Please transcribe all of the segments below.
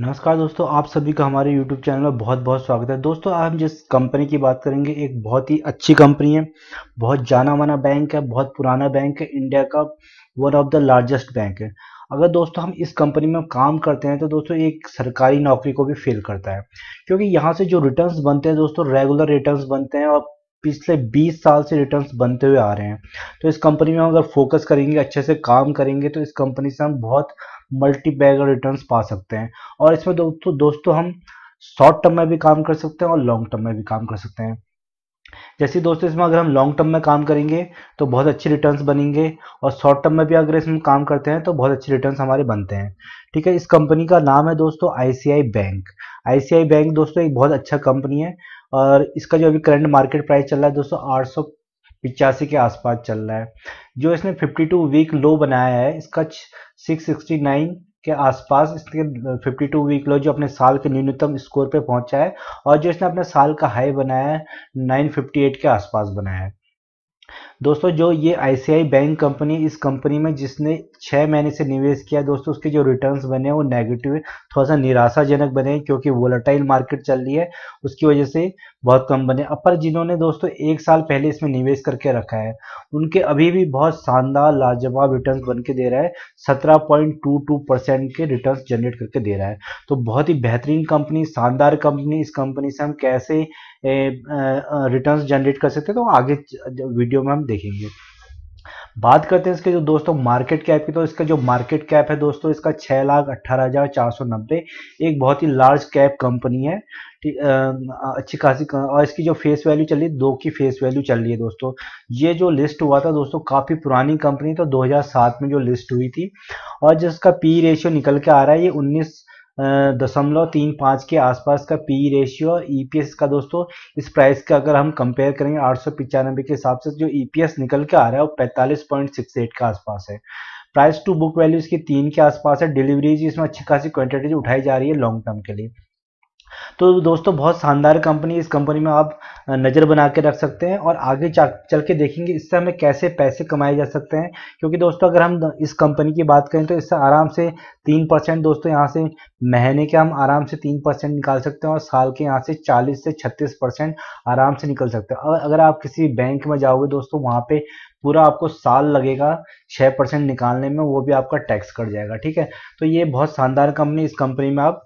नमस्कार दोस्तों आप सभी का हमारे YouTube चैनल में बहुत बहुत स्वागत है दोस्तों आज हम जिस कंपनी की बात करेंगे एक बहुत ही अच्छी कंपनी है बहुत जाना माना बैंक है बहुत पुराना बैंक है इंडिया का one of the largest bank है अगर दोस्तों हम इस कंपनी में काम करते हैं तो दोस्तों एक सरकारी नौकरी को भी फेल करता है क्योंकि यहाँ से जो रिटर्न बनते हैं दोस्तों रेगुलर रिटर्न बनते हैं और पिछले 20 साल से रिटर्न्स बनते हुए आ रहे हैं तो इस कंपनी में हम अगर फोकस करेंगे अच्छे से काम करेंगे तो इस कंपनी से हम बहुत मल्टी बैगर रिटर्न पा सकते हैं और इसमें दोस्तों दोस्तों हम शॉर्ट टर्म में भी काम कर सकते हैं और लॉन्ग टर्म में भी काम कर सकते हैं जैसे दोस्तों इसमें अगर हम लॉन्ग टर्म में काम करेंगे तो बहुत अच्छे रिटर्न्स बनेंगे और शॉर्ट टर्म में भी अगर इसमें काम करते हैं तो बहुत अच्छे रिटर्न्स हमारे बनते हैं ठीक है इस कंपनी का नाम है दोस्तों आईसीआई बैंक आईसीआई बैंक दोस्तों एक बहुत अच्छा कंपनी है और इसका जो अभी करंट मार्केट प्राइस चल रहा है दोस्तों आठ सौ पिचासी के आसपास चल रहा है जो इसने 52 वीक लो बनाया है इसका 669 के आसपास इसके 52 वीक लो जो अपने साल के न्यूनतम स्कोर पे पहुंचा है और जो इसने अपने साल का हाई बनाया है 958 के आसपास बनाया है दोस्तों जो ये आई बैंक कंपनी इस कंपनी में जिसने छः महीने से निवेश किया दोस्तों उसके जो रिटर्न्स बने वो नेगेटिव थोड़ा सा निराशाजनक बने क्योंकि वोलाटाइल मार्केट चल रही है उसकी वजह से बहुत कम बने अपर जिन्होंने दोस्तों एक साल पहले इसमें निवेश करके रखा है उनके अभी भी बहुत शानदार लाजवाब रिटर्न बन के दे रहा है सत्रह पॉइंट टू टू परसेंट के रिटर्न जनरेट करके दे रहा है तो बहुत ही बेहतरीन कंपनी शानदार कंपनी इस कंपनी से हम कैसे रिटर्न जनरेट कर सकते हैं तो आगे वीडियो में हम देखेंगे बात करते हैं इसके जो दोस्तों मार्केट कैप की तो इसका जो मार्केट कैप है दोस्तों इसका छः लाख अट्ठारह हज़ार चार सौ नब्बे एक बहुत ही लार्ज कैप कंपनी है अच्छी खासी और इसकी जो फेस वैल्यू चल रही है दो की फेस वैल्यू चल रही है दोस्तों ये जो लिस्ट हुआ था दोस्तों काफ़ी पुरानी कंपनी तो 2007 में जो लिस्ट हुई थी और जिसका पी रेशियो निकल के आ रहा है ये उन्नीस दशमलव तीन पाँच के आसपास का पी रेशियो और ईपीएस का दोस्तों इस प्राइस का अगर हम कंपेयर करेंगे आठ सौ पिचानबे के हिसाब से तो जो ई e निकल के आ रहा है वो पैंतालीस पॉइंट सिक्स एट के आसपास है प्राइस टू बुक वैल्यू इसकी तीन के आसपास है डिलीवरीज इसमें अच्छी खासी क्वांटिटीज उठाई जा रही है लॉन्ग टर्म के लिए तो दोस्तों बहुत शानदार कंपनी इस कंपनी में आप नज़र बना के रख सकते हैं और आगे चल के देखेंगे इससे हमें कैसे पैसे कमाए जा सकते हैं क्योंकि दोस्तों अगर हम इस कंपनी की बात करें तो इससे आराम से तीन परसेंट दोस्तों यहाँ से महीने के हम आराम से तीन परसेंट निकाल सकते हैं और साल के यहाँ से चालीस से छत्तीस परसेंट आराम से निकल सकते हैं और अगर आप किसी बैंक में जाओगे दोस्तों वहाँ पे पूरा आपको साल लगेगा छः परसेंट निकालने में वो भी आपका टैक्स कट जाएगा ठीक है तो ये बहुत शानदार कंपनी इस कंपनी में आप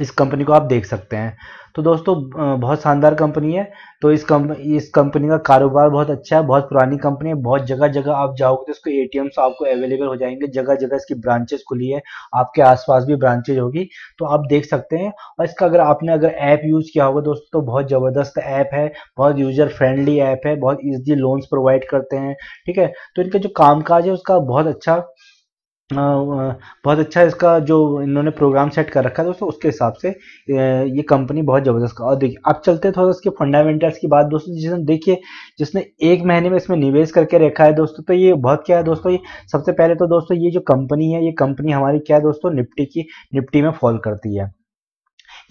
इस कंपनी को आप देख सकते हैं तो दोस्तों बहुत शानदार कंपनी है तो इस कम इस कंपनी का कारोबार बहुत अच्छा है बहुत पुरानी कंपनी है बहुत जगह जगह आप जाओगे तो इसको एटीएम्स आपको अवेलेबल हो जाएंगे जगह जगह इसकी ब्रांचेस खुली है आपके आसपास भी ब्रांचेज होगी तो आप देख सकते हैं और इसका अगर आपने अगर ऐप यूज़ किया होगा दोस्तों तो बहुत ज़बरदस्त ऐप है बहुत यूजर फ्रेंडली ऐप है बहुत ईजी लोन्स प्रोवाइड करते हैं ठीक है तो इनका जो कामकाज है उसका बहुत अच्छा बहुत अच्छा इसका जो इन्होंने प्रोग्राम सेट कर रखा है दोस्तों उसके हिसाब से ये कंपनी बहुत ज़बरदस्त और देखिए अब चलते हैं थोड़ा इसके फंडामेंटल्स की बात दोस्तों जिसने देखिए जिसने एक महीने में इसमें निवेश करके रखा है दोस्तों तो ये बहुत क्या है दोस्तों ये सबसे पहले तो दोस्तों ये जो कंपनी है ये कंपनी हमारी क्या है दोस्तों निपटी की निपटी में फॉल करती है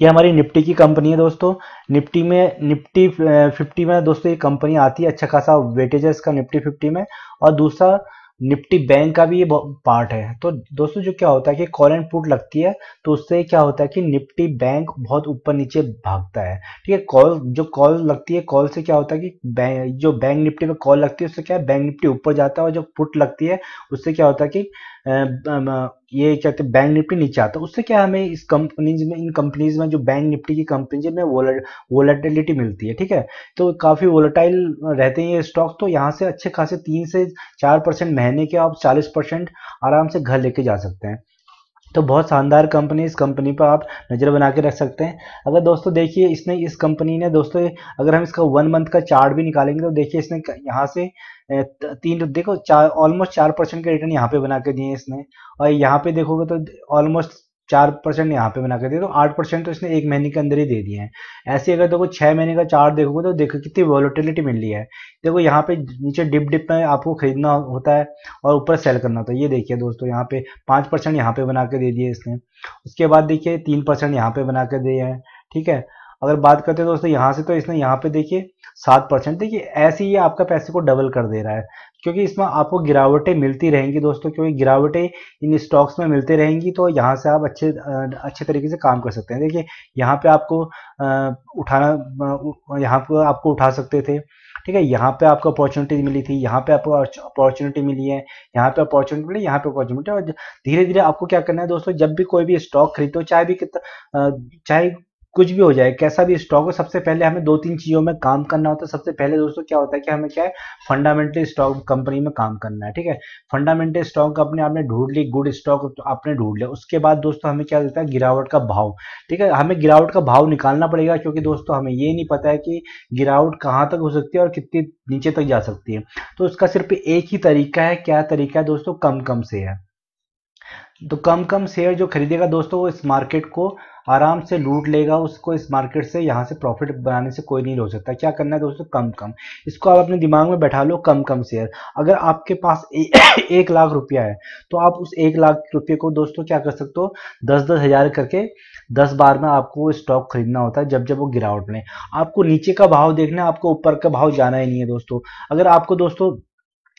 ये हमारी निफ्टी की कंपनी है दोस्तों निफ्टी में निफ्टी फिफ्टी में दोस्तों ये कंपनी आती है अच्छा खासा वेटेज है इसका निफ्टी फिफ्टी में और दूसरा निफ्टी बैंक का भी ये पार्ट है तो दोस्तों जो क्या होता है कि कॉल एंड पुट लगती है तो उससे क्या होता है कि निफ्टी बैंक बहुत ऊपर नीचे भागता है ठीक है कॉल जो कॉल लगती है कॉल से क्या होता है कि बैंक जो बैंक निफ्टी पे कॉल लगती है उससे क्या है बैंक निफ्टी ऊपर जाता है और जो पुट लगती है उससे क्या होता है कि ये क्या कहते हैं बैंक निफ्टी नीचे आता है उससे क्या हमें इस कंपनीज में इन कंपनीज में जो बैंक निफ्टी की कंपनीज में वोलेटिलिटी मिलती है ठीक है तो काफ़ी वोलेटाइल रहते हैं ये स्टॉक तो यहाँ से अच्छे खासे तीन से चार परसेंट महीने के आप चालीस परसेंट आराम से घर लेके जा सकते हैं तो बहुत शानदार कंपनी इस कंपनी पर आप नज़र बना के रख सकते हैं अगर दोस्तों देखिए इसने इस कंपनी ने दोस्तों अगर हम इसका वन मंथ का चार्ट भी निकालेंगे तो देखिए इसने यहाँ से तीन देखो चार ऑलमोस्ट चार परसेंट के रिटर्न यहाँ पे बना के दिए इसने और यहाँ पे देखोगे तो ऑलमोस्ट चार परसेंट यहाँ पे बना के दे तो आठ परसेंट तो इसने एक महीने के अंदर ही दे दिए हैं ऐसे अगर देखो छह महीने का चार्ट देखोगे तो देखो कितनी वॉलिटिलिटी मिल रही है देखो यहाँ पे नीचे डिप डिप में आपको खरीदना होता है और ऊपर सेल करना होता है ये देखिए दोस्तों यहाँ पे पांच परसेंट यहाँ पे बना के दे दिए इसने उसके बाद देखिए तीन परसेंट यहाँ पे बना के दिए हैं ठीक है अगर बात करते हैं दोस्तों यहाँ से तो इसने यहाँ पे देखिए सात परसेंट देखिए ऐसे ही आपका पैसे को डबल कर दे रहा है क्योंकि इसमें आपको गिरावटें मिलती रहेंगी दोस्तों क्योंकि गिरावटें इन स्टॉक्स में मिलती रहेंगी तो यहाँ से आप अच्छे अच्छे तरीके से काम कर सकते हैं देखिए यहाँ पे आपको उठाना यहाँ पर आपको उठा सकते थे ठीक है यहाँ पे आपको अपॉर्चुनिटी मिली थी यहाँ पे आपको अपॉर्चुनिटी मिली है यहाँ पे अपॉर्चुनिटी मिली यहाँ पे अपॉर्चुनिटी और धीरे धीरे आपको क्या करना है दोस्तों जब भी कोई भी स्टॉक खरीदो चाहे भी कितना चाहे कुछ भी हो जाए कैसा भी स्टॉक हो सबसे पहले हमें दो तीन चीज़ों में काम करना होता है सबसे पहले दोस्तों क्या होता है कि हमें क्या है फंडामेंटल स्टॉक कंपनी में काम करना है ठीक है फंडामेंटल स्टॉक अपने आपने ढूंढ ली गुड स्टॉक तो आपने ढूंढ लिया उसके बाद दोस्तों हमें क्या देता है गिरावट का भाव ठीक है हमें गिरावट का भाव निकालना पड़ेगा क्योंकि दोस्तों हमें ये नहीं पता है कि गिरावट कहाँ तक हो सकती है और कितनी नीचे तक जा सकती है तो उसका सिर्फ एक ही तरीका है क्या तरीका है दोस्तों कम कम से है तो कम कम शेयर जो खरीदेगा दोस्तों वो इस मार्केट को आराम से लूट लेगा उसको इस मार्केट से यहाँ से प्रॉफिट बनाने से कोई नहीं रोक सकता क्या करना है दोस्तों कम कम इसको आप अपने दिमाग में बैठा लो कम कम शेयर अगर आपके पास ए, एक लाख रुपया है तो आप उस एक लाख रुपये को दोस्तों क्या कर सकते हो दस दस हज़ार करके दस बार में आपको स्टॉक खरीदना होता है जब जब वो गिरावट में आपको नीचे का भाव देखना है आपको ऊपर का भाव जाना ही नहीं है दोस्तों अगर आपको दोस्तों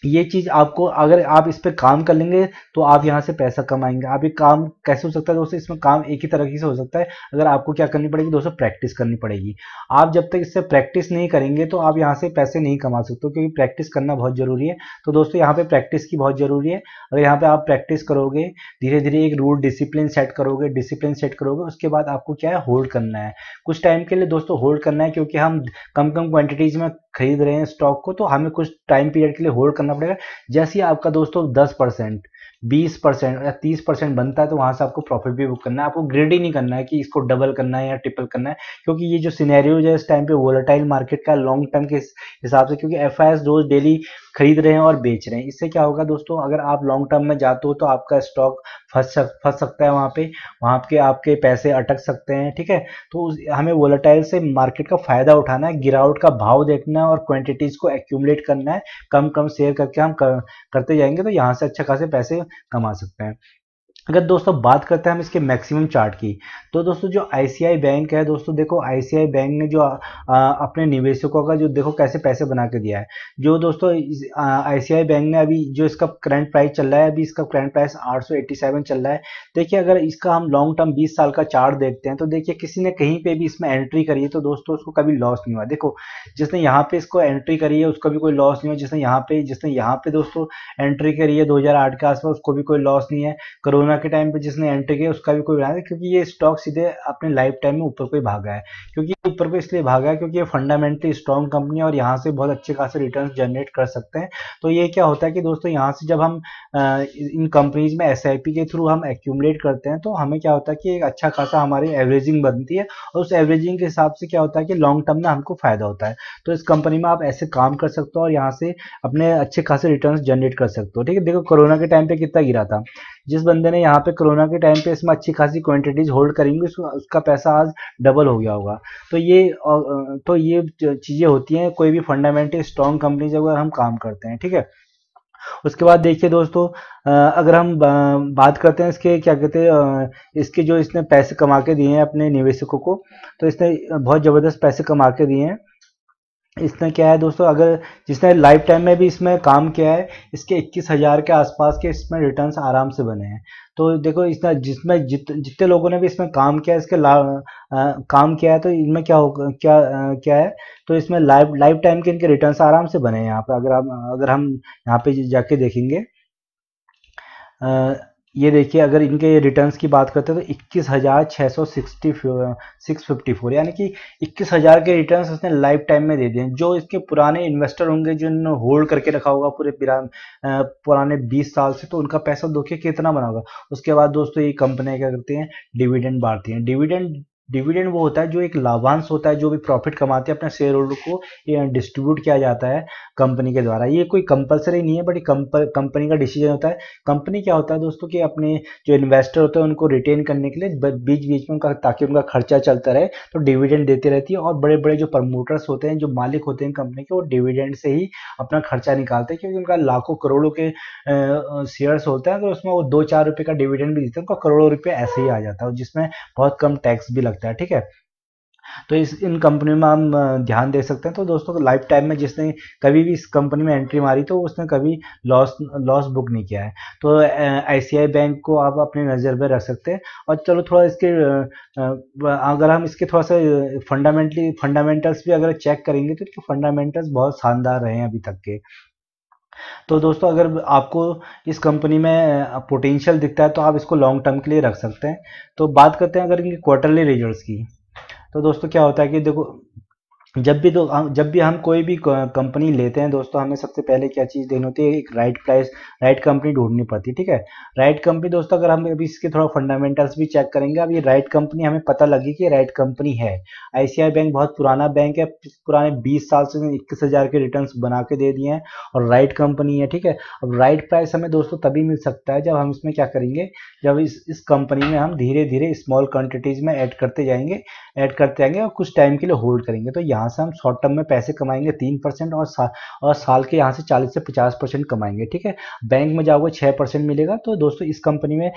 ये चीज आपको अगर आप इस पर काम कर लेंगे तो आप यहाँ से पैसा कमाएंगे आप ये काम कैसे हो सकता है दोस्तों इसमें काम एक ही तरीके से हो सकता है अगर आपको क्या करनी पड़ेगी दोस्तों प्रैक्टिस करनी पड़ेगी आप जब तक इससे प्रैक्टिस नहीं करेंगे तो आप यहाँ से पैसे नहीं कमा सकते क्योंकि प्रैक्टिस करना बहुत जरूरी है तो दोस्तों यहाँ पे प्रैक्टिस की बहुत जरूरी है अगर यहाँ पे आप प्रैक्टिस करोगे धीरे धीरे एक रूल डिसिप्लिन सेट करोगे डिसिप्लिन सेट करोगे उसके बाद आपको क्या है होल्ड करना है कुछ टाइम के लिए दोस्तों होल्ड करना है क्योंकि हम कम कम क्वान्टिटीज में खरीद रहे हैं स्टॉक को तो हमें कुछ टाइम पीरियड के लिए होल्ड करना करना पड़ेगा जैसे ही आपका दोस्तों दस परसेंट बीस परसेंट या तीस परसेंट बनता है तो वहां से आपको प्रॉफिट भी बुक करना है आपको ग्रेड ही नहीं करना है कि इसको डबल करना है या ट्रिपल करना है क्योंकि ये जो सिनेरियो है इस टाइम पे वोलाटाइल मार्केट का लॉन्ग टर्म के हिसाब से क्योंकि एफ रोज डेली खरीद रहे हैं और बेच रहे हैं इससे क्या होगा दोस्तों अगर आप लॉन्ग टर्म में जाते हो तो आपका स्टॉक फंस फंस सकता है वहाँ पे वहाँ के आपके पैसे अटक सकते हैं ठीक है तो हमें वोलेटाइल से मार्केट का फायदा उठाना है गिरावट का भाव देखना है और क्वांटिटीज को एक्यूमलेट करना है कम कम शेयर करके हम कर, करते जाएंगे तो यहाँ से अच्छा खासे पैसे कमा सकते हैं अगर दोस्तों बात करते हैं हम इसके मैक्सिमम चार्ट की तो दोस्तों जो आईसीआई बैंक है दोस्तों देखो आईसीआई बैंक ने जो आ, अपने निवेशकों का जो देखो कैसे पैसे बना के दिया है जो दोस्तों आईसीआई बैंक ने अभी जो इसका करंट प्राइस चल रहा है अभी इसका करंट प्राइस 887 चल रहा है देखिए अगर इसका हम लॉन्ग टर्म बीस साल का चार्ट देखते हैं तो देखिए किसी ने कहीं पर भी इसमें एंट्री करी है तो दोस्तों उसको कभी लॉस नहीं हुआ देखो जिसने यहाँ पे इसको एंट्री करी है उसका भी कोई लॉस नहीं हुआ जिसने यहाँ पे जिसने यहाँ पे दोस्तों एंट्री करी है दो के आसपास उसको भी कोई लॉस नहीं है कोरोना के टाइम पे जिसने एंट्री किया उसका भी कोई बना क्योंकि ये स्टॉक सीधे अपने लाइफ टाइम में ऊपर को ही भागा है क्योंकि ऊपर को इसलिए भागा है क्योंकि ये फंडामेंटली स्ट्रॉन्ग कंपनी है और यहाँ से बहुत अच्छे खासे रिटर्न जनरेट कर सकते हैं तो ये क्या होता है कि दोस्तों यहाँ से जब हम इन कंपनीज में एस के थ्रू हम एक्यूमलेट करते हैं तो हमें क्या होता है कि एक अच्छा खासा हमारी एवरेजिंग बनती है और उस एवरेजिंग के हिसाब से क्या होता है कि लॉन्ग टर्म में हमको फायदा होता है तो इस कंपनी में आप ऐसे काम कर सकते हो और यहाँ से अपने अच्छे खासे रिटर्न जनरेट कर सकते हो ठीक है देखो कोरोना के टाइम पे कितना गिरा था जिस बंदे ने यहाँ पे कोरोना के टाइम पे इसमें अच्छी खासी क्वांटिटीज होल्ड होंगी उसका पैसा आज डबल हो गया होगा तो ये तो ये चीज़ें होती हैं कोई भी फंडामेंटल स्ट्रॉन्ग कंपनी अगर हम काम करते हैं ठीक है उसके बाद देखिए दोस्तों अगर हम बात करते हैं इसके क्या कहते हैं इसके जो इसने पैसे कमा के दिए हैं अपने निवेशकों को तो इसने बहुत ज़बरदस्त पैसे कमा के दिए हैं इसने क्या है दोस्तों अगर जिसने लाइफ टाइम में भी इसमें काम किया है इसके इक्कीस हज़ार के आसपास के इसमें रिटर्न्स आराम से बने हैं तो देखो इसने जिसमें जित जितने लोगों ने भी इसमें काम किया है इसके ला आ, काम किया है तो इनमें क्या हो क्या आ, क्या है तो इसमें लाइफ लाइफ टाइम के इनके रिटर्न आराम से बने हैं यहाँ पर अगर आप अगर हम यहाँ पे जाके देखेंगे आ, ये देखिए अगर इनके रिटर्न्स की बात करते हैं तो इक्कीस हज़ार छः सौ सिक्सटी सिक्स फिफ्टी फोर यानी कि इक्कीस हज़ार के रिटर्न्स उसने लाइफ टाइम में दे दिए जो इसके पुराने इन्वेस्टर होंगे जो इन्होंने होल्ड करके रखा होगा पूरे पुराने बीस साल से तो उनका पैसा दो कितना बना होगा उसके बाद दोस्तों ये कंपनियाँ क्या करती हैं डिविडेंड बांटती हैं डिविडेंड डिविडेंड वो होता है जो एक लाभांश होता है जो भी प्रॉफिट कमाते हैं अपने शेयर होल्डर को डिस्ट्रीब्यूट किया जाता है कंपनी के द्वारा ये कोई कंपलसरी नहीं है बट कंपनी का डिसीजन होता है कंपनी क्या होता है दोस्तों कि अपने जो इन्वेस्टर होते हैं उनको रिटेन करने के लिए बीच बीच में उनका ताकि उनका खर्चा चलता रहे तो डिविडेंड देती रहती है और बड़े बड़े जो प्रमोटर्स होते हैं जो मालिक होते हैं कंपनी के वो डिविडेंड से ही अपना खर्चा निकालते हैं क्योंकि उनका लाखों करोड़ों के शेयर्स होते हैं तो उसमें वो दो चार रुपये का डिविडेंड भी देते हैं उनका करोड़ों रुपये ऐसे ही आ जाता है जिसमें बहुत कम टैक्स भी लगता सकता है ठीक है तो इस इन कंपनी में हम ध्यान दे सकते हैं तो दोस्तों लाइफ टाइम में जिसने कभी भी इस कंपनी में एंट्री मारी तो उसने कभी लॉस लॉस बुक नहीं किया है तो आई बैंक को आप अपने नज़र में रख सकते हैं और चलो थोड़ा इसके अगर हम इसके थोड़ा सा फंडामेंटली फंडामेंटल्स भी अगर चेक करेंगे तो इसके फंडामेंटल्स बहुत शानदार रहे हैं अभी तक के तो दोस्तों अगर आपको इस कंपनी में पोटेंशियल दिखता है तो आप इसको लॉन्ग टर्म के लिए रख सकते हैं तो बात करते हैं अगर इनके क्वार्टरली रिजल्ट्स की तो दोस्तों क्या होता है कि देखो जब भी दो तो जब भी हम कोई भी कंपनी लेते हैं दोस्तों हमें सबसे पहले क्या चीज़ देनी होती है एक राइट प्राइस राइट कंपनी ढूंढनी पड़ती है ठीक है राइट कंपनी दोस्तों अगर हम अभी इसके थोड़ा फंडामेंटल्स भी चेक करेंगे अब ये राइट कंपनी हमें पता लगी कि राइट कंपनी है आईसीआई बैंक बहुत पुराना बैंक है पुराने बीस साल से इक्कीस हज़ार के रिटर्न बना के दे दिए हैं और राइट कंपनी है ठीक है अब राइट प्राइस हमें दोस्तों तभी मिल सकता है जब हम इसमें क्या करेंगे जब इस इस कंपनी में हम धीरे धीरे स्मॉल क्वान्टिटीज़ में ऐड करते जाएंगे ऐड करते जाएंगे और कुछ टाइम के लिए होल्ड करेंगे तो यहाँ यहाँ से हम शॉर्ट टर्म में पैसे कमाएंगे तीन परसेंट और सा, और साल के यहाँ से चालीस से पचास परसेंट कमाएंगे ठीक है बैंक में जाओगे छः परसेंट मिलेगा तो दोस्तों इस कंपनी में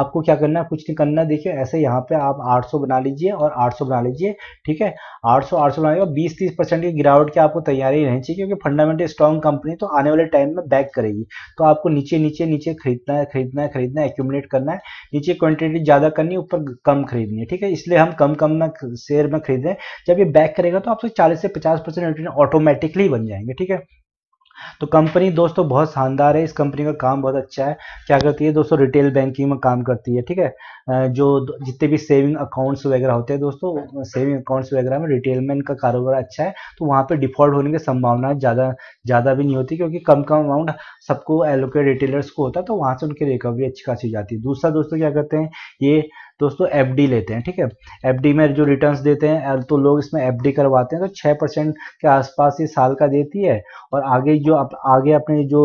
आपको क्या करना है कुछ नहीं करना देखिए ऐसे यहाँ पे आप आठ बना लीजिए और आठ बना लीजिए ठीक है आठ सौ आठ सौ बना लीजिए की गिरावट की आपको तैयारी रहनी चाहिए क्योंकि फंडामेंटल स्ट्रॉन्ग कंपनी तो आने वाले टाइम में बैक करेगी तो आपको नीचे नीचे नीचे खरीदना है खरीदना है खरीदना है एक्यूमुलेट करना है नीचे क्वान्टिटी ज़्यादा करनी है ऊपर कम खरीदनी है ठीक है इसलिए हम कम कम में शेयर में खरीदें जब ये बैक करेगा तो आप आपसे 40 से 50 परसेंट रिटर्न ऑटोमेटिकली बन जाएंगे ठीक है तो कंपनी दोस्तों बहुत शानदार है इस कंपनी का काम बहुत अच्छा है क्या करती है दोस्तों रिटेल बैंकिंग में काम करती है ठीक है जो जितने भी सेविंग अकाउंट्स वगैरह होते हैं दोस्तों सेविंग अकाउंट्स वगैरह में रिटेल में इनका कारोबार अच्छा है तो वहाँ पे डिफॉल्ट होने की संभावना ज़्यादा ज़्यादा भी नहीं होती क्योंकि कम कम अमाउंट सबको एलोकेट रिटेलर्स को होता है तो वहाँ से उनकी रिकवरी अच्छी खासी जाती है दूसरा दोस्तों क्या करते हैं ये दोस्तों एफ लेते हैं ठीक है एफ में जो रिटर्न देते हैं तो लोग इसमें एफ करवाते हैं तो छः परसेंट के आसपास ये साल का देती है और आगे जो आप आगे अपने जो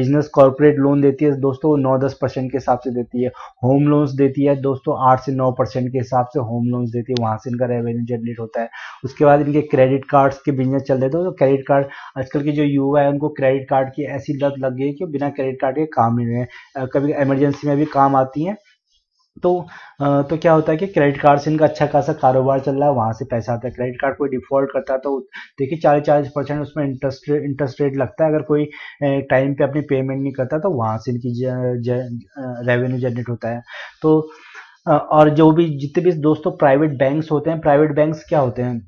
बिजनेस कॉरपोरेट लोन देती है दोस्तों नौ दस परसेंट के हिसाब से देती है होम लोन्स देती है दोस्तों आठ से नौ परसेंट के हिसाब से होम लोन्स देती है वहाँ से इनका रेवेन्यू जनरेट होता है उसके बाद इनके क्रेडिट कार्ड्स के बिजनेस चल रहे थे तो क्रेडिट कार्ड आजकल के जो युवा है उनको क्रेडिट कार्ड की ऐसी लत लग गई कि बिना क्रेडिट कार्ड के काम नहीं है कभी इमरजेंसी में भी काम आती हैं तो तो क्या होता है कि क्रेडिट कार्ड से इनका अच्छा खासा कारोबार चल रहा है वहाँ से पैसा आता है क्रेडिट कार्ड कोई डिफॉल्ट करता है तो देखिए चालीस चालीस परसेंट उसमें इंटरेस्ट इंटरेस्ट रेट लगता है अगर कोई टाइम पे अपनी पेमेंट नहीं करता तो वहाँ से इनकी रेवेन्यू जनरेट होता है तो और जो भी जितने भी दोस्तों प्राइवेट बैंक्स होते हैं प्राइवेट बैंक्स क्या होते हैं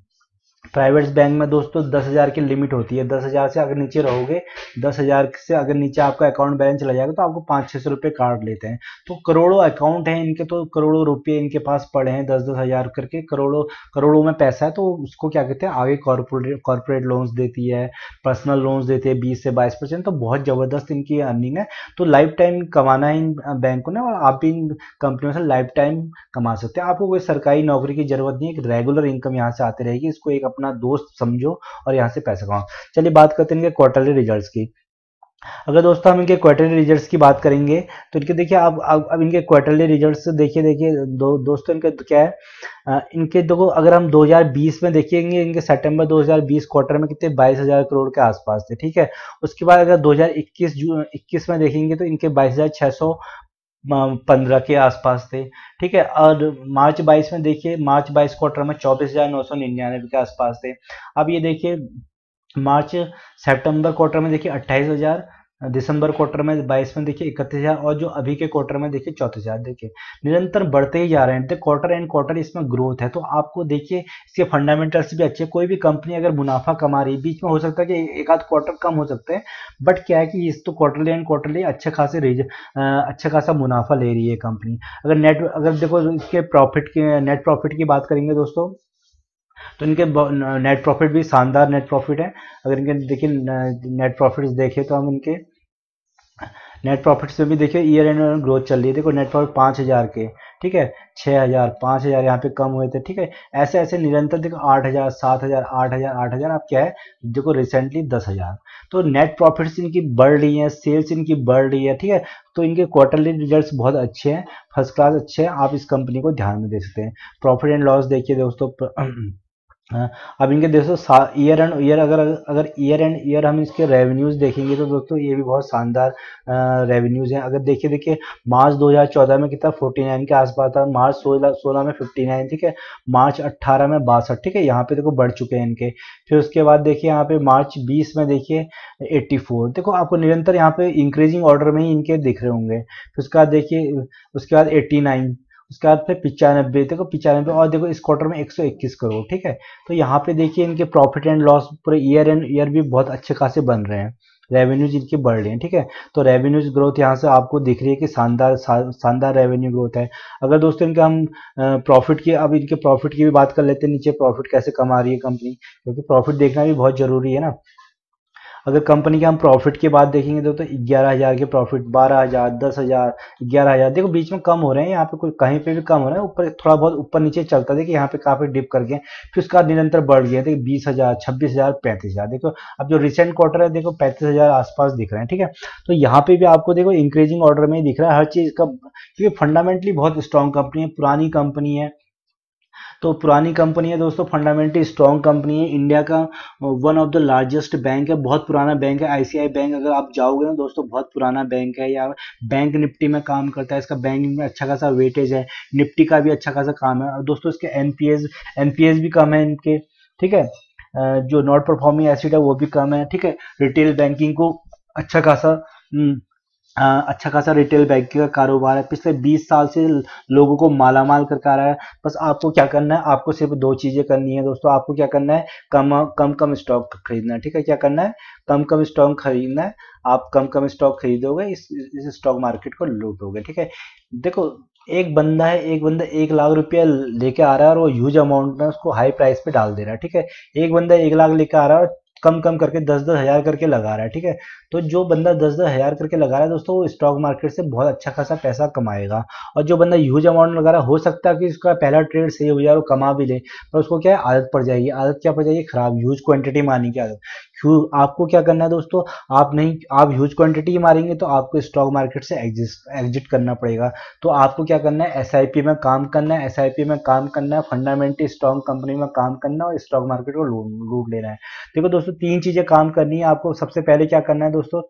प्राइवेट बैंक में दोस्तों दस हज़ार की लिमिट होती है दस हज़ार से अगर नीचे रहोगे दस हज़ार से अगर नीचे आपका अकाउंट बैलेंस चला जाएगा तो आपको पाँच छः सौ रुपये काट लेते हैं तो करोड़ों अकाउंट हैं इनके तो करोड़ों रुपये इनके पास पड़े हैं दस दस हज़ार करके करोड़ों करोड़ों में पैसा है तो उसको क्या कहते हैं आगे कॉरपोरेट कॉरपोरेट लोन्स देती है पर्सनल लोन्स देती है बीस से बाईस परसेंट तो बहुत ज़बरदस्त इनकी अर्निंग है तो लाइफ टाइम कमाना है इन बैंकों ने और आप भी इन कंपनियों से लाइफ टाइम कमा सकते हैं आपको कोई सरकारी नौकरी की जरूरत नहीं है रेगुलर इनकम यहाँ से आती रहेगी इसको एक अपना दोस्त समझो और यहाँ से पैसा कमाओ चलिए बात करते हैं इनके क्वार्टरली रिजल्ट्स की अगर दोस्तों हम इनके क्वार्टरली रिजल्ट्स की बात करेंगे तो इनके देखिए अब अब इनके क्वार्टरली रिजल्ट्स देखिए देखिए दो दोस्तों इनके क्या है आ, इनके देखो अगर हम 2020 में देखेंगे इनके सितंबर 2020 क्वार्टर में कितने 22,000 करोड़ के आसपास थे ठीक है उसके बाद अगर 2021 जून 21 में देखेंगे तो इनके बाईस पंद्रह के आसपास थे ठीक है और मार्च बाईस में देखिए मार्च बाईस क्वार्टर में चौबीस हजार नौ सौ निन्यानवे के आसपास थे अब ये देखिए मार्च सितंबर क्वार्टर में देखिए अट्ठाईस हजार दिसंबर क्वार्टर में बाईस में देखिए इकतीस हज़ार और जो अभी के क्वार्टर में देखिए चौतीस हज़ार देखिए निरंतर बढ़ते ही जा रहे हैं क्वार्टर एंड क्वार्टर इसमें ग्रोथ है तो आपको देखिए इसके फंडामेंटल्स भी अच्छे कोई भी कंपनी अगर मुनाफा कमा रही है बीच में हो सकता है कि एक आध क्वार्टर कम हो सकते हैं बट क्या है कि इस तो क्वार्टरली एंड क्वार्टरली अच्छे खासे रीज अच्छा खासा मुनाफा ले रही है कंपनी अगर नेट अगर देखो इसके प्रॉफिट के नेट प्रॉफिट की बात करेंगे दोस्तों तो इनके नेट प्रॉफिट भी शानदार नेट प्रॉफिट है अगर इनके देखिए नेट प्रॉफिट्स देखें तो हम इनके नेट प्रॉफिट्स में भी देखिए ईयर एंड ग्रोथ चल रही है देखो नेट प्रॉफिट पाँच हज़ार के ठीक है छः हज़ार पाँच हज़ार यहाँ पे कम हुए थे ठीक है ऐसे ऐसे निरंतर देखो आठ हज़ार सात हज़ार आठ हज़ार आठ हज़ार आप क्या है देखो रिसेंटली दस हज़ार तो नेट प्रॉफिट्स इनकी बढ़ रही है सेल्स इनकी बढ़ रही है ठीक है तो इनके क्वार्टरली रिजल्ट्स बहुत अच्छे हैं फर्स्ट क्लास अच्छे हैं आप इस कंपनी को ध्यान में दे सकते हैं प्रॉफिट एंड लॉस देखिए दोस्तों अब इनके दोस्तों ईयर एंड ईयर अगर अगर ईयर एंड ईयर हम इसके रेवेन्यूज देखेंगे तो दोस्तों ये भी बहुत शानदार रेवेन्यूज हैं अगर देखिए देखिए मार्च 2014 में कितना 49 के आसपास था मार्च 16 सोलह में 59 ठीक है मार्च 18 में बासठ ठीक है यहाँ पे देखो बढ़ चुके हैं इनके फिर उसके बाद देखिए यहाँ पे मार्च बीस में देखिए एट्टी फोर देखो आपको निरंतर यहाँ पे इंक्रीजिंग ऑर्डर में ही इनके दिख रहे होंगे फिर उसके बाद देखिए उसके बाद एट्टी नाइन उसके बाद फिर पिचानबे देखो पिचानबे और देखो इस क्वार्टर में 121 करोड़ ठीक है तो यहाँ पे देखिए इनके प्रॉफिट एंड लॉस पूरे ईयर एंड ईयर भी बहुत अच्छे खासे बन रहे हैं रेवेन्यूज इनके बढ़ रहे हैं ठीक है तो रेवेन्यूज ग्रोथ यहाँ से आपको दिख रही है कि शानदार शानदार रेवेन्यू ग्रोथ है अगर दोस्तों इनका हम प्रॉफिट की अब इनके प्रॉफिट की भी बात कर लेते हैं नीचे प्रॉफिट कैसे कमा रही है कंपनी क्योंकि प्रॉफिट देखना भी बहुत जरूरी है ना अगर कंपनी के हम प्रॉफिट की बात देखेंगे तो, तो ग्यारह हज़ार के प्रॉफिट बारह हज़ार दस हज़ार ग्यारह हज़ार देखो बीच में कम हो रहे हैं यहाँ पे कोई कहीं पे भी कम हो रहे हैं ऊपर थोड़ा बहुत ऊपर नीचे चलता देखिए यहाँ पे काफ़ी डिप कर गए फिर उसका निरंतर बढ़ गया देखिए बीस हज़ार छब्बीस हज़ार पैंतीस हज़ार देखो अब जो रिसेंट क्वार्टर है देखो पैंतीस हज़ार आसपास दिख रहे हैं ठीक है तो यहाँ पे भी आपको देखो इंक्रीजिंग ऑर्डर में दिख रहा है हर चीज़ का क्योंकि फंडामेंटली बहुत स्ट्रॉन्ग कंपनी है पुरानी कंपनी है तो पुरानी कंपनी है दोस्तों फंडामेंटली स्ट्रॉन्ग कंपनी है इंडिया का one of the largest bank है बहुत पुराना बैंक है आईसीआई बैंक अगर आप जाओगे ना दोस्तों बहुत पुराना बैंक है या बैंक निफ्टी में काम करता है इसका बैंकिंग में अच्छा खासा वेटेज है निफ्टी का भी अच्छा खासा काम है और दोस्तों इसके एनपीएस एनपीएस भी कम है इनके ठीक है जो नॉट परफॉर्मिंग एसिड है वो भी कम है ठीक है रिटेल बैंकिंग को अच्छा खासा हम्म, अच्छा खासा रिटेल बैंकिंग का कारोबार है पिछले 20 साल से लोगों को माला माल करके आ रहा है बस आपको क्या करना है आपको सिर्फ दो चीज़ें करनी है दोस्तों आपको क्या करना है कम कम कम स्टॉक खरीदना है ठीक है क्या करना है कम कम स्टॉक खरीदना है आप कम कम स्टॉक खरीदोगे इस इस स्टॉक मार्केट को लूटोगे ठीक है देखो एक बंदा है एक बंदा एक लाख रुपया लेके आ रहा है और वो ह्यूज अमाउंट में उसको हाई प्राइस पे डाल दे रहा है ठीक है एक बंदा एक लाख लेके आ रहा है और कम कम करके दस दस हज़ार करके लगा रहा है ठीक है तो जो बंदा दस दस हज़ार करके लगा रहा है दोस्तों वो स्टॉक मार्केट से बहुत अच्छा खासा पैसा कमाएगा और जो बंदा ह्यूज अमाउंट लगा रहा है हो सकता है कि उसका पहला ट्रेड सही हो जाए और कमा भी ले पर उसको क्या है आदत पड़ जाएगी आदत क्या पड़ जाएगी खराब ह्यूज क्वांटिटी में आने की आदत आपको क्या करना है दोस्तों आप नहीं आप ह्यूज क्वांटिटी मारेंगे तो आपको स्टॉक मार्केट से एग्जिट करना पड़ेगा तो आपको क्या करना है एस में काम करना है एस में काम करना है फंडामेंटल स्ट्रॉन्ग कंपनी में काम करना है और स्टॉक मार्केट को लूट लेना है देखो दोस्तों तीन चीज़ें काम करनी है आपको सबसे पहले क्या करना है दोस्तों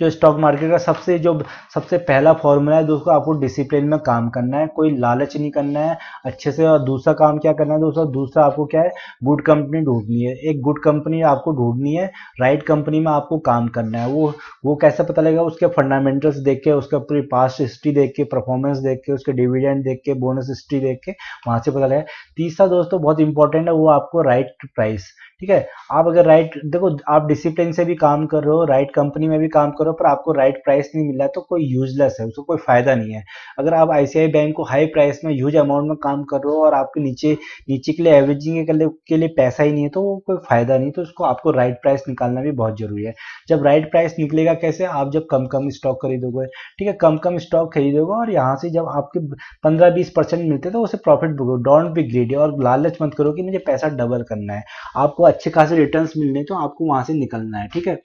जो स्टॉक मार्केट का सबसे जो सबसे पहला फॉर्मूला है दोस्तों आपको डिसिप्लिन में काम करना है कोई लालच नहीं करना है अच्छे से और दूसरा काम क्या करना है दोस्तों दूसरा आपको क्या है गुड कंपनी ढूंढनी है एक गुड कंपनी आपको ढूंढनी है राइट कंपनी में आपको काम करना है वो वो कैसे पता लगेगा उसके फंडामेंटल्स देख के उसके पूरी पास्ट हिस्ट्री देख के परफॉर्मेंस देख के उसके डिविडेंड देख के बोनस हिस्ट्री देख के वहाँ से पता लगेगा तीसरा दोस्तों बहुत इंपॉर्टेंट है वो आपको राइट प्राइस ठीक है आप अगर राइट देखो आप डिसिप्लिन से भी काम कर रहे हो राइट कंपनी में भी काम कर रहे हो पर आपको राइट प्राइस नहीं मिला तो कोई यूजलेस है उसको कोई फायदा नहीं है अगर आप आईसीआई बैंक को हाई प्राइस में ह्यूज अमाउंट में काम कर रहे हो और आपके नीचे नीचे के लिए एवरेजिंग के लिए, के लिए पैसा ही नहीं है तो वो कोई फायदा नहीं तो उसको आपको राइट प्राइस निकालना भी बहुत जरूरी है जब राइट प्राइस निकलेगा कैसे आप जब कम कम स्टॉक खरीदोगे ठीक है कम कम स्टॉक खरीदोगे और यहाँ से जब आपके पंद्रह बीस परसेंट मिलते तो उसे प्रॉफिट बुको डोंट बी ग्रीडी और लालच मत करो कि मुझे पैसा डबल करना है आपको अच्छे खासे रिटर्न मिलने तो आपको वहां से निकलना है ठीक है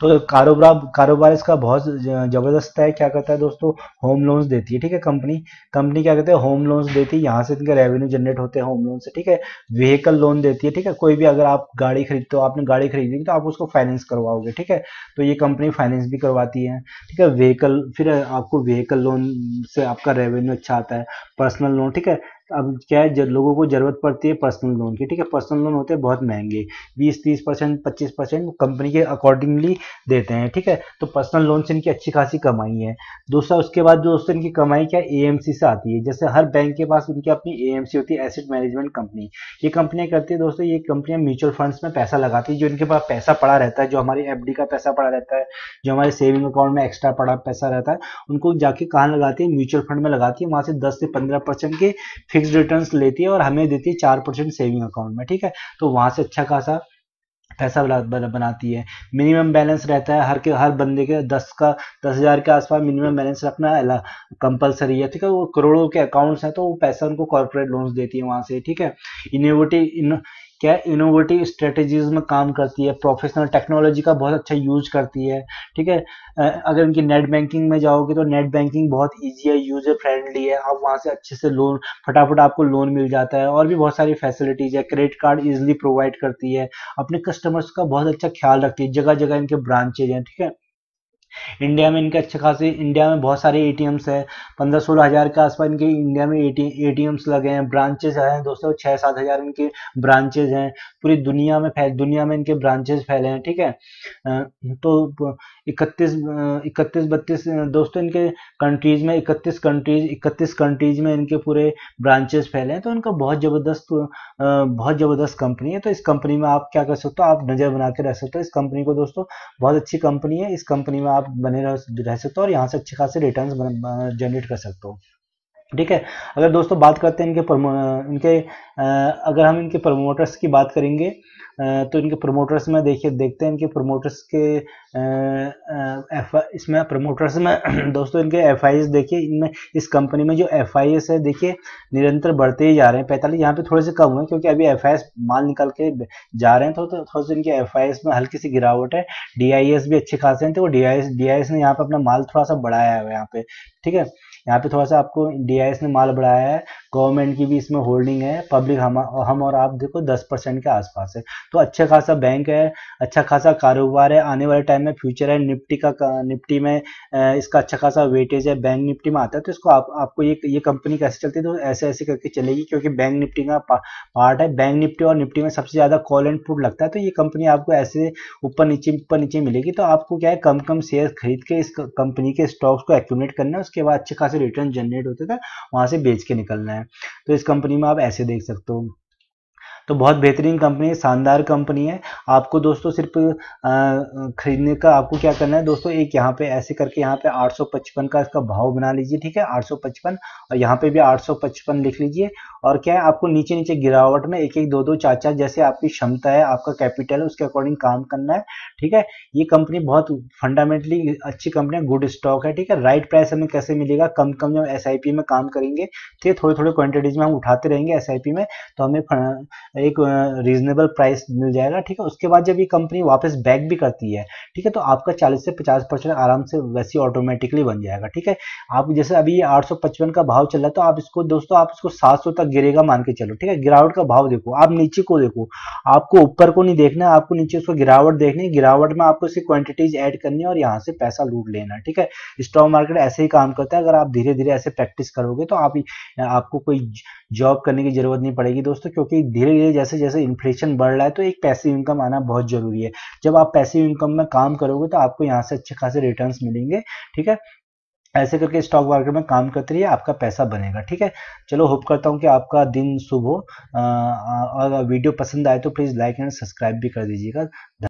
तो कारोबार कारोबार इसका बहुत जबरदस्त है क्या करता है दोस्तों होम लोन्स देती है ठीक है कंपनी कंपनी क्या कहते हैं होम लोन्स देती है यहाँ से इनका रेवेन्यू जनरेट होते हैं होम लोन से ठीक है व्हीकल लोन देती है ठीक है कोई भी अगर आप गाड़ी खरीदते हो आपने गाड़ी खरीदी तो आप उसको फाइनेंस करवाओगे ठीक है तो ये कंपनी फाइनेंस भी करवाती है ठीक है व्हीकल फिर आपको व्हीकल लोन से आपका रेवेन्यू अच्छा आता है पर्सनल लोन ठीक है अब क्या है जब लोगों को जरूरत पड़ती है पर्सनल लोन की ठीक है पर्सनल लोन होते हैं बहुत महंगे बीस तीस परसेंट पच्चीस परसेंट कंपनी के अकॉर्डिंगली देते हैं ठीक है तो पर्सनल लोन से इनकी अच्छी खासी कमाई है दूसरा उसके बाद जो दोस्तों इनकी कमाई क्या ए से आती है जैसे हर बैंक के पास उनकी अपनी ए होती है एसेट मैनेजमेंट कंपनी ये कंपनियाँ करती है दोस्तों ये कंपनियाँ म्यूचुअल फंड्स में पैसा लगाती है जो इनके पास पैसा पड़ा रहता है जो हमारे एफ का पैसा पड़ा रहता है जो हमारे सेविंग अकाउंट में एक्स्ट्रा पड़ा पैसा रहता है उनको जाके कहाँ लगाती है म्यूचुअल फंड में लगाती है वहाँ से दस से पंद्रह परसेंट के फिक्स रिटर्न लेती है और हमें देती है चार परसेंट सेविंग अकाउंट में ठीक है तो वहां से अच्छा खासा पैसा बनाती है मिनिमम बैलेंस रहता है हर के हर बंदे के दस का दस हज़ार के आसपास मिनिमम बैलेंस रखना कंपलसरी है ठीक है वो करोड़ों के अकाउंट्स हैं तो वो पैसा उनको कॉर्पोरेट लोन्स देती है वहां से ठीक है इनोवेटिव क्या इनोवेटिव स्ट्रेटजीज में काम करती है प्रोफेशनल टेक्नोलॉजी का बहुत अच्छा यूज करती है ठीक है अगर उनकी नेट बैंकिंग में जाओगे तो नेट बैंकिंग बहुत ईजी है यूजर फ्रेंडली है आप वहाँ से अच्छे से लोन फटाफट आपको लोन मिल जाता है और भी बहुत सारी फैसिलिटीज है क्रेडिट कार्ड इजिली प्रोवाइड करती है अपने कस्टमर्स का बहुत अच्छा ख्याल रखती है जगह जगह इनके ब्रांचेज हैं ठीक है इंडिया में इनके अच्छे खासे इंडिया में बहुत सारे एटीएम्स हैं पंद्रह सोलह हज़ार के आसपास इनके इंडिया में ए टी लगे हैं ब्रांचेज हैं दोस्तों छः सात हज़ार इनके ब्रांचेज हैं पूरी दुनिया में फैल दुनिया में इनके ब्रांचेज फैले हैं ठीक है तो इकतीस इकतीस बत्तीस दोस्तों इनके कंट्रीज में इकतीस कंट्रीज इकतीस कंट्रीज में इनके पूरे ब्रांचेज फैले हैं तो इनका बहुत ज़बरदस्त बहुत ज़बरदस्त कंपनी है तो इस कंपनी में आप क्या कर सकते हो आप नज़र बना के रह सकते हो इस कंपनी को दोस्तों बहुत अच्छी कंपनी है इस कंपनी में आप आप बने रह सकते हो और यहाँ से अच्छे खासे रिटर्न जनरेट कर सकते हो ठीक है अगर दोस्तों बात करते हैं इनके प्रमो इनके अगर हम इनके प्रमोटर्स की बात करेंगे तो इनके प्रमोटर्स में देखिए देखते हैं इनके प्रमोटर्स के एफ इसमें प्रमोटर्स में दोस्तों इनके एफ देखिए इनमें इस कंपनी में जो एफ है देखिए निरंतर बढ़ते ही जा रहे हैं पैंतालीस यहाँ पे थोड़े से कम हुए क्योंकि अभी एफ माल निकल के जा रहे हैं तो, तो थोड़े से इनके एफ में हल्की सी गिरावट है डी भी अच्छे खासे हैं तो डी आई ने यहाँ पर अपना माल थोड़ा सा बढ़ाया हुआ है यहाँ पे ठीक है यहाँ पे थोड़ा सा आपको डी ने माल बढ़ाया है गवर्नमेंट की भी इसमें होल्डिंग है पब्लिक हम हम और आप देखो दस परसेंट के आसपास है तो अच्छा खासा बैंक है अच्छा खासा कारोबार है आने वाले टाइम में फ्यूचर है निफ्टी का निफ्टी में इसका अच्छा खासा वेटेज है बैंक निफ्टी में आता है तो इसको आप, आपको ये ये कंपनी कैसे चलती है तो ऐसे ऐसे करके चलेगी क्योंकि बैंक निफ्टी का पार्ट है बैंक निफ्टी और निफ्टी में सबसे ज़्यादा कॉल एंड पुट लगता है तो ये कंपनी आपको ऐसे ऊपर नीचे ऊपर नीचे मिलेगी तो आपको क्या है कम कम शेयर खरीद के इस कंपनी के स्टॉक्स को एक्यूमेट करना है उसके बाद अच्छे खासे से रिटर्न जनरेट होता था वहां से बेच के निकलना है तो इस कंपनी में आप ऐसे देख सकते हो तो बहुत बेहतरीन कंपनी है शानदार कंपनी है आपको दोस्तों सिर्फ खरीदने का आपको क्या करना है दोस्तों एक यहाँ पे ऐसे करके यहाँ पे 855 का इसका भाव बना लीजिए ठीक है 855 और यहाँ पे भी 855 लिख लीजिए और क्या है आपको नीचे नीचे गिरावट में एक एक दो दो चार चार जैसे आपकी क्षमता है आपका कैपिटल है उसके अकॉर्डिंग काम करना है ठीक है ये कंपनी बहुत फंडामेंटली अच्छी कंपनी है गुड स्टॉक है ठीक है राइट प्राइस हमें कैसे मिलेगा कम कम जब एस में काम करेंगे है तो थोड़े थोड़े क्वांटिटीज में हम उठाते रहेंगे एस में तो हमें एक रीजनेबल प्राइस मिल जाएगा ठीक है उसके बाद जब ये कंपनी वापस बैक भी करती है ठीक है तो आपका चालीस से पचास परसेंट आराम से वैसे ऑटोमेटिकली बन जाएगा ठीक है आप जैसे अभी आठ का भाव चल रहा है तो आप इसको दोस्तों आप इसको सात तक गिरेगा मान के चलो ठीक है गिरावट का भाव देखो आप नीचे को देखो आपको ऊपर को नहीं देखना आपको नीचे उसको गिरावट देखनी गिरावट में आपको इसे क्वांटिटीज ऐड करनी है और यहाँ से पैसा लूट लेना ठीक है स्टॉक मार्केट ऐसे ही काम करता है अगर आप धीरे धीरे ऐसे प्रैक्टिस करोगे तो आप आपको कोई जॉब करने की जरूरत नहीं पड़ेगी दोस्तों क्योंकि धीरे धीरे जैसे जैसे इन्फ्लेशन बढ़ रहा है तो एक पैसिव इनकम आना बहुत जरूरी है जब आप पैसिव इनकम में काम करोगे तो आपको यहाँ से अच्छे खासे रिटर्न मिलेंगे ठीक है ऐसे करके स्टॉक मार्केट में काम करते रहिए आपका पैसा बनेगा ठीक है चलो होप करता हूँ कि आपका दिन शुभ हो और वीडियो पसंद आए तो प्लीज़ लाइक एंड सब्सक्राइब भी कर दीजिएगा